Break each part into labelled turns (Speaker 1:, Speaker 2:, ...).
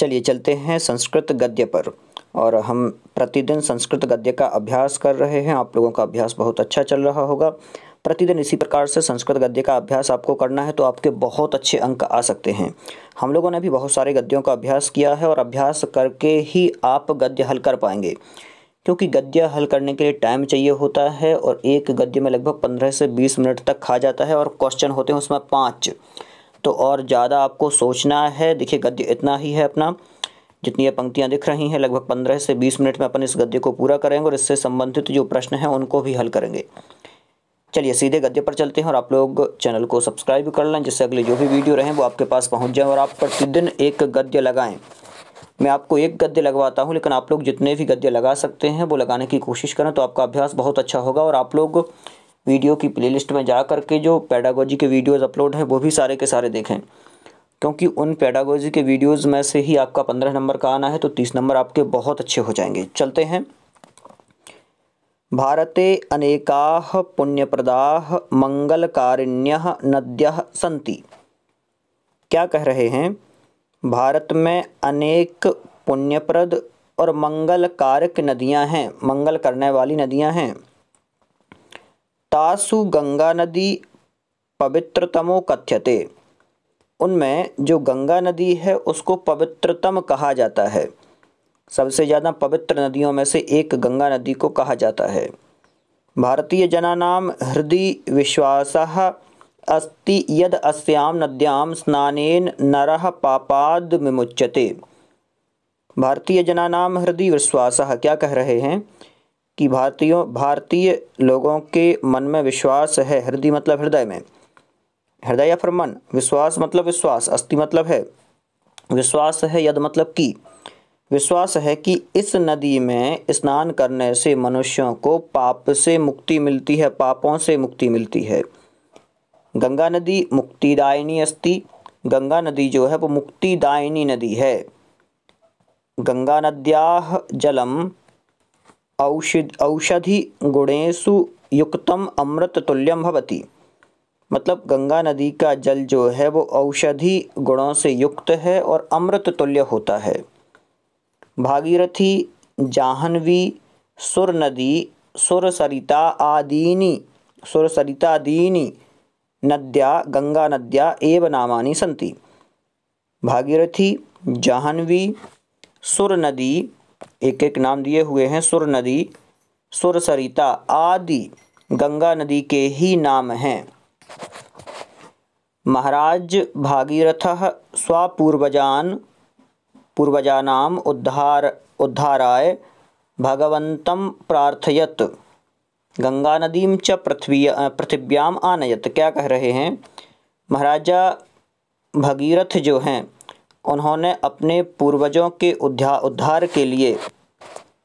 Speaker 1: चलिए चलते हैं संस्कृत गद्य पर और हम प्रतिदिन संस्कृत गद्य का अभ्यास कर रहे हैं आप लोगों का अभ्यास बहुत अच्छा चल रहा होगा प्रतिदिन इसी प्रकार से संस्कृत गद्य का अभ्यास आपको करना है तो आपके बहुत अच्छे अंक आ सकते हैं हम लोगों ने भी बहुत सारे गद्यों का अभ्यास किया है और अभ्यास करके ही आप गद्य हल कर पाएंगे क्योंकि गद्य हल करने के लिए टाइम चाहिए होता है और एक गद्य में लगभग पंद्रह से बीस मिनट तक खा जाता है और क्वेश्चन होते हैं उसमें पाँच तो और ज़्यादा आपको सोचना है देखिए गद्य इतना ही है अपना जितनी ये पंक्तियाँ दिख रही हैं लगभग पंद्रह से बीस मिनट में अपन इस गद्य को पूरा करेंगे और इससे संबंधित जो प्रश्न हैं उनको भी हल करेंगे चलिए सीधे गद्य पर चलते हैं और आप लोग चैनल को सब्सक्राइब कर लें जिससे अगले जो भी वीडियो रहें वो आपके पास पहुँच जाएँ और आप प्रतिदिन एक गद्य लगाएँ मैं आपको एक गद्य लगवाता हूँ लेकिन आप लोग जितने भी गद्य लगा सकते हैं वो लगाने की कोशिश करें तो आपका अभ्यास बहुत अच्छा होगा और आप लोग वीडियो की प्लेलिस्ट में जा कर के जो पैडागोजी के वीडियोज़ अपलोड हैं वो भी सारे के सारे देखें क्योंकि उन पैडागोजी के वीडियोज़ में से ही आपका पंद्रह नंबर का आना है तो तीस नंबर आपके बहुत अच्छे हो जाएंगे चलते हैं अनेका अनेकाः पुण्यप्रदाः मंगलकारिण्य नद्य सन्ति क्या कह रहे हैं भारत में अनेक पुण्यप्रद और मंगलकारक नदियां हैं मंगल करने वाली नदियां हैं तासु गंगा नदी पवित्रतमो कथ्यते उनमें जो गंगा नदी है उसको पवित्रतम कहा जाता है सबसे ज़्यादा पवित्र नदियों में से एक गंगा नदी को कहा जाता है भारतीय जनानाम हृदय विश्वास अस्ति यद अस्याम नद्याम स्नानेन नरह पापाद विमुच्यते भारतीय जनानाम हृदय विश्वास क्या कह रहे हैं कि भारतीयों भारतीय लोगों के मन में विश्वास है हृदय मतलब हृदय में हृदय या फिर मन विश्वास मतलब विश्वास अस्थि मतलब है विश्वास है यद मतलब कि विश्वास है कि इस नदी में स्नान करने से मनुष्यों को पाप से मुक्ति मिलती है पापों से मुक्ति मिलती है गंगा नदी मुक्तिदायिनी अस्थि गंगा नदी जो है वो मुक्तिदायिनी नदी है गंगा नद्या जलम औषध औषधि गुणेशु युक्तम अमृत तुल्यम भवती मतलब गंगा नदी का जल जो है वो औषधि गुणों से युक्त है और अमृत तुल्य होता है भागीरथी जाहनवी सुर नदी सुर सरिता आदीनी सुर सरिता दीनी नद्या गंगा नद्या एव नामानी संति भागीरथी जाहनवी सुर नदी एक एक नाम दिए हुए हैं सुर नदी सुर सरिता आदि गंगा नदी के ही नाम हैं महाराज भागीरथ स्वपूर्वजान पूर्वजानाम उद्धार उद्धाराय भगवत प्रार्थयत गंगा नदीम च पृथ्वी पृथिव्याम आनयत क्या कह रहे हैं महाराजा भगीरथ जो हैं उन्होंने अपने पूर्वजों के उद्धार के लिए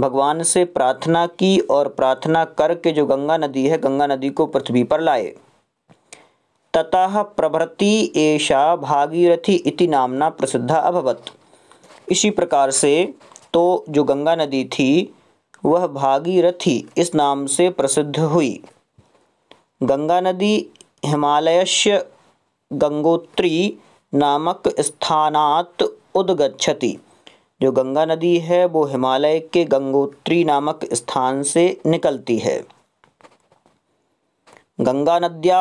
Speaker 1: भगवान से प्रार्थना की और प्रार्थना करके जो गंगा नदी है गंगा नदी को पृथ्वी पर लाए ततः प्रभृति एषा भागीरथी इति नामना प्रसिद्ध अभवत इसी प्रकार से तो जो गंगा नदी थी वह भागीरथी इस नाम से प्रसिद्ध हुई गंगा नदी हिमालयस्य गंगोत्री नामक स्थानात उद्गच्छति जो गंगा नदी है वो हिमालय के गंगोत्री नामक स्थान से निकलती है गंगा नद्या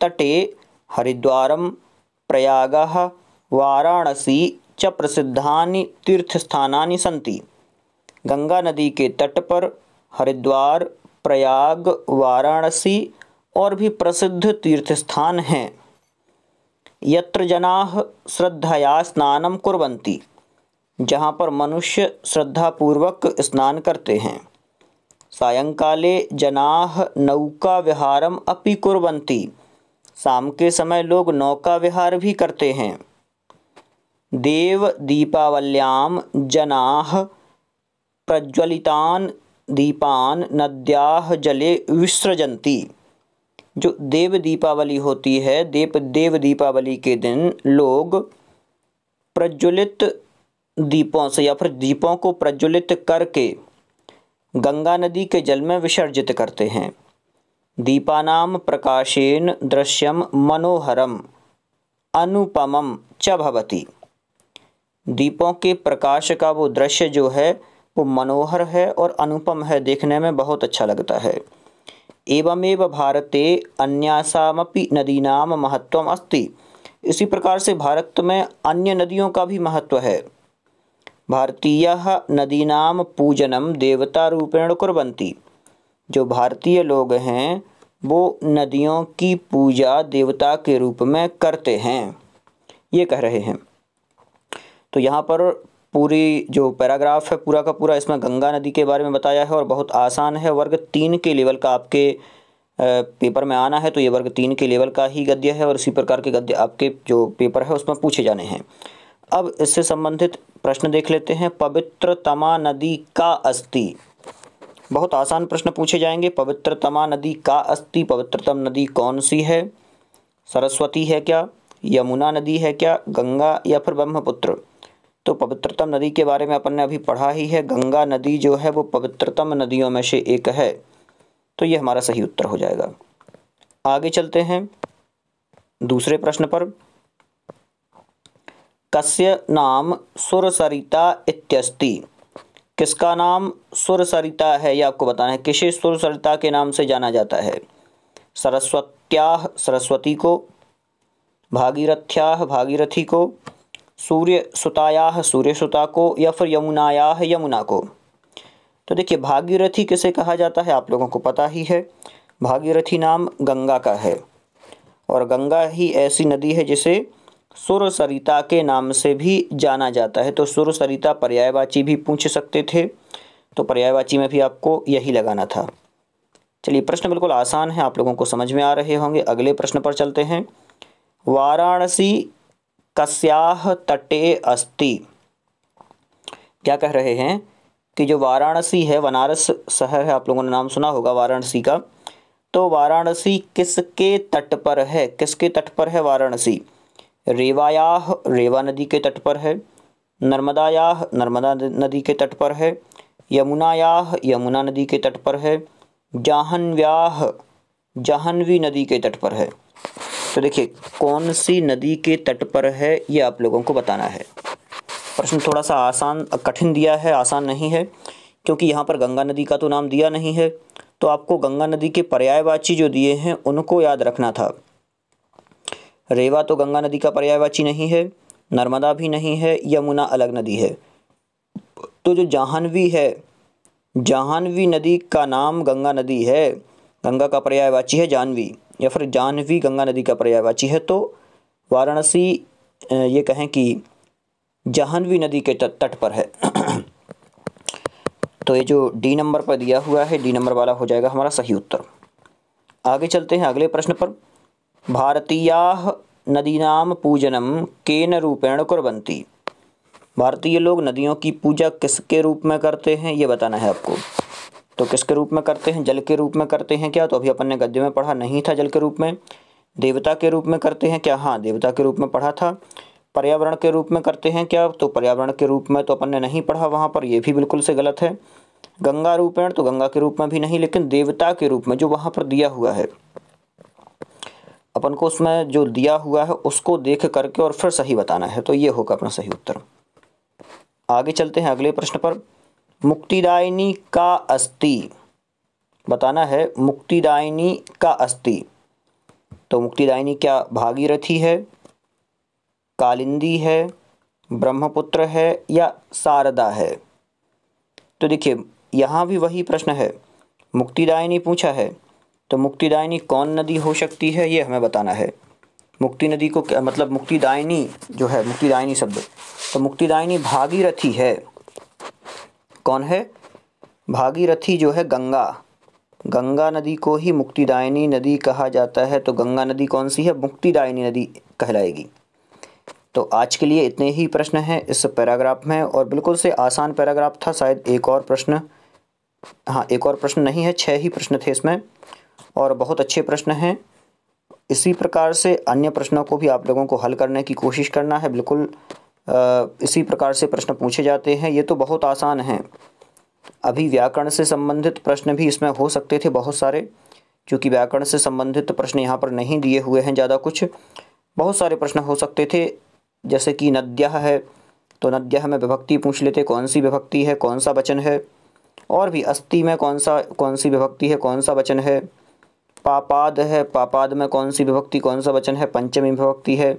Speaker 1: तटे हरिद्वार प्रयाग वाराणसी च प्रसिद्धा तीर्थस्था सी गंगा नदी के तट पर हरिद्वार प्रयाग वाराणसी और भी प्रसिद्ध तीर्थस्थान हैं यत्र जनाह श्रद्धया स्नान कुरंती जहाँ पर मनुष्य श्रद्धापूर्वक स्नान करते हैं सायंकाले जनाह नौका विहारम अपि कुरंती शाम के समय लोग नौका विहार भी करते हैं देव दीपावल्याम जनाह प्रज्वलितान दीपान नद्या जले विसृजती जो देव दीपावली होती है देव देव दीपावली के दिन लोग प्रज्वलित दीपों से या फिर दीपों को प्रज्वलित करके गंगा नदी के जल में विसर्जित करते हैं दीपानाम प्रकाशेन दृश्यम मनोहरम अनुपमम च भवती दीपों के प्रकाश का वो दृश्य जो है वो मनोहर है और अनुपम है देखने में बहुत अच्छा लगता है एवमेव भारते अन्यासामपि नदीनाम महत्वम अस्ति इसी प्रकार से भारत में अन्य नदियों का भी महत्व है भारतीय नदीनाम पूजनम देवता रूपेण कुरबंती जो भारतीय लोग हैं वो नदियों की पूजा देवता के रूप में करते हैं ये कह रहे हैं तो यहाँ पर पूरी जो पैराग्राफ है पूरा का पूरा इसमें गंगा नदी के बारे में बताया है और बहुत आसान है वर्ग तीन के लेवल का आपके पेपर में आना है तो ये वर्ग तीन के लेवल का ही गद्य है और इसी प्रकार के गद्य आपके जो पेपर है उसमें पूछे जाने हैं अब इससे संबंधित प्रश्न देख लेते हैं पवित्र तमा नदी का अस्थि बहुत आसान प्रश्न पूछे जाएंगे पवित्र तमा नदी का अस्थि पवित्रतम नदी कौन सी है सरस्वती है क्या यमुना नदी है क्या गंगा या फिर ब्रह्मपुत्र तो पवित्रतम नदी के बारे में अपन ने अभी पढ़ा ही है गंगा नदी जो है वो पवित्रतम नदियों में से एक है तो ये हमारा सही उत्तर हो जाएगा आगे चलते हैं दूसरे प्रश्न पर कस्य नाम सुरसरिता इत्यस्ति किसका नाम सुरसरिता है ये आपको बताना है किसे सुरसरिता के नाम से जाना जाता है सरस्वत्या सरस्वती को भागीरथ्या भागीरथी को सूर्य सुताया सूर्य सुता को या फिर यमुनाया यमुना को तो देखिए भागीरथी किसे कहा जाता है आप लोगों को पता ही है भागीरथी नाम गंगा का है और गंगा ही ऐसी नदी है जिसे सुर सरिता के नाम से भी जाना जाता है तो सुर सरिता पर्यायवाची भी पूछ सकते थे तो पर्यायवाची में भी आपको यही लगाना था चलिए प्रश्न बिल्कुल आसान है आप लोगों को समझ में आ रहे होंगे अगले प्रश्न पर चलते हैं वाराणसी कस्याह तटे अस्ति क्या कह रहे हैं कि जो वाराणसी है बनारस शहर है आप लोगों ने नाम सुना होगा वाराणसी का तो वाराणसी किसके तट पर है किसके तट पर है वाराणसी रेवायाह रेवा नदी के तट पर है नर्मदायाह नर्मदा नदी के तट पर है यमुनायाह यमुना नदी के तट पर है जाहनव्याह जाहनवी नदी के तट पर है तो देखिए कौन सी नदी के तट पर है ये आप लोगों को बताना है प्रश्न थोड़ा सा आसान कठिन दिया है आसान नहीं है क्योंकि यहाँ पर गंगा नदी का तो नाम दिया नहीं है तो आपको गंगा नदी के पर्यायवाची जो दिए हैं उनको याद रखना था रेवा तो गंगा नदी का पर्यायवाची नहीं है नर्मदा भी नहीं है यमुना अलग नदी है तो जो जाहनवी है जाहनवी नदी का नाम गंगा नदी है गंगा का पर्यायवाची है जाह्नवी या फिर जानवी गंगा नदी का पर्यायवाची है तो वाराणसी ये कहें कि जाहनवी नदी के तट पर है तो ये जो डी नंबर पर दिया हुआ है डी नंबर वाला हो जाएगा हमारा सही उत्तर आगे चलते हैं अगले प्रश्न पर नदी नदीनाम पूजनम केन रूपेण कुरबंती भारतीय लोग नदियों की पूजा किसके रूप में करते हैं ये बताना है आपको तो किसके रूप में करते हैं जल के रूप में करते हैं क्या तो अभी अपन ने गद्य में पढ़ा नहीं था जल के रूप में देवता के रूप में करते हैं क्या हाँ देवता के रूप में पढ़ा था पर्यावरण के रूप में करते हैं क्या तो पर्यावरण के रूप में तो अपन ने नहीं पढ़ा वहाँ पर यह भी बिल्कुल से गलत है गंगा रूपेण तो गंगा के रूप में भी नहीं लेकिन देवता के रूप में जो वहाँ पर दिया हुआ है अपन को उसमें जो दिया हुआ है उसको देख करके और फिर सही बताना है तो ये होगा अपना सही उत्तर आगे चलते हैं अगले प्रश्न पर मुक्तिदायिनी का अस्थि बताना है मुक्तिदायिनी का अस्थि तो मुक्तिदायिनी क्या भागीरथी है कालिंदी है ब्रह्मपुत्र है या शारदा है तो देखिए यहाँ भी वही प्रश्न है मुक्तिदायिनी पूछा है तो मुक्तिदायिनी कौन नदी हो सकती है ये हमें बताना है मुक्ति नदी को क्या मतलब मुक्तिदायिनी जो है मुक्तिदायिनी शब्द तो मुक्तिदायिनी भागीरथी है कौन है भागीरथी जो है गंगा गंगा नदी को ही मुक्तिदायिनी नदी कहा जाता है तो गंगा नदी कौन सी है मुक्तिदायिनी नदी कहलाएगी तो आज के लिए इतने ही प्रश्न हैं इस पैराग्राफ में और बिल्कुल से आसान पैराग्राफ था शायद एक और प्रश्न हाँ एक और प्रश्न नहीं है छः ही प्रश्न थे इसमें और बहुत अच्छे प्रश्न हैं इसी प्रकार से अन्य प्रश्नों को भी आप लोगों को हल करने की कोशिश करना है बिल्कुल इसी प्रकार से प्रश्न पूछे जाते हैं ये तो बहुत आसान है अभी व्याकरण से संबंधित प्रश्न भी इसमें हो सकते थे बहुत सारे क्योंकि व्याकरण से संबंधित प्रश्न यहाँ पर नहीं दिए हुए हैं ज़्यादा कुछ बहुत सारे प्रश्न हो सकते थे जैसे कि नद्या है तो नद्या में विभक्ति पूछ लेते कौन सी विभक्ति है कौन सा वचन है और भी अस्थि में कौन सा कौन सी विभक्ति है कौन सा वचन है पापाद है पापाद में कौन सी विभक्ति कौन सा वचन है पंचमी विभक्ति है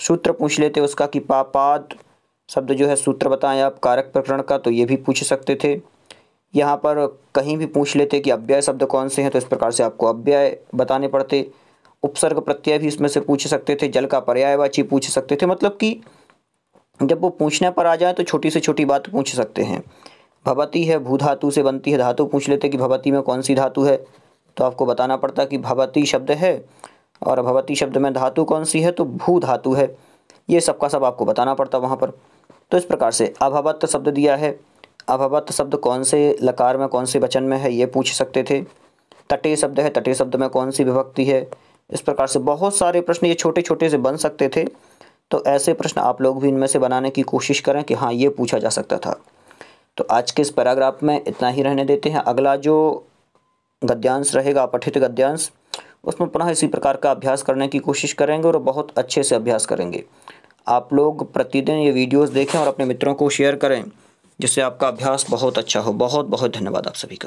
Speaker 1: सूत्र पूछ लेते उसका कि पापाद शब्द जो है सूत्र बताएं आप कारक प्रकरण का तो ये भी पूछ सकते थे यहाँ पर कहीं भी पूछ लेते कि अव्यय शब्द कौन से हैं तो इस प्रकार से आपको अव्यय बताने पड़ते उपसर्ग प्रत्यय भी इसमें से पूछ सकते थे जल का पर्यायवाची पूछ सकते थे मतलब कि जब वो पूछने पर आ जाए तो छोटी से छोटी बात पूछ सकते हैं भवती है भू धातु से बनती है धातु पूछ लेते कि भवती में कौन सी धातु है तो आपको बताना पड़ता कि भवती शब्द है और भवती शब्द में धातु कौन सी है तो भू धातु है ये सबका सब आपको बताना पड़ता वहाँ पर तो इस प्रकार से अभवत शब्द दिया है अभवत शब्द कौन से लकार में कौन से वचन में है ये पूछ सकते थे तटे शब्द है तटे शब्द में कौन सी विभक्ति है इस प्रकार से बहुत सारे प्रश्न ये छोटे छोटे से बन सकते थे तो ऐसे प्रश्न आप लोग भी इनमें से बनाने की कोशिश करें कि हाँ ये पूछा जा सकता था तो आज के इस पैराग्राफ में इतना ही रहने देते हैं अगला जो गद्यांश रहेगा पठित गद्यांश उसमें पुनः इसी प्रकार का अभ्यास करने की कोशिश करेंगे और बहुत अच्छे से अभ्यास करेंगे आप लोग प्रतिदिन ये वीडियोस देखें और अपने मित्रों को शेयर करें जिससे आपका अभ्यास बहुत अच्छा हो बहुत बहुत धन्यवाद आप सभी का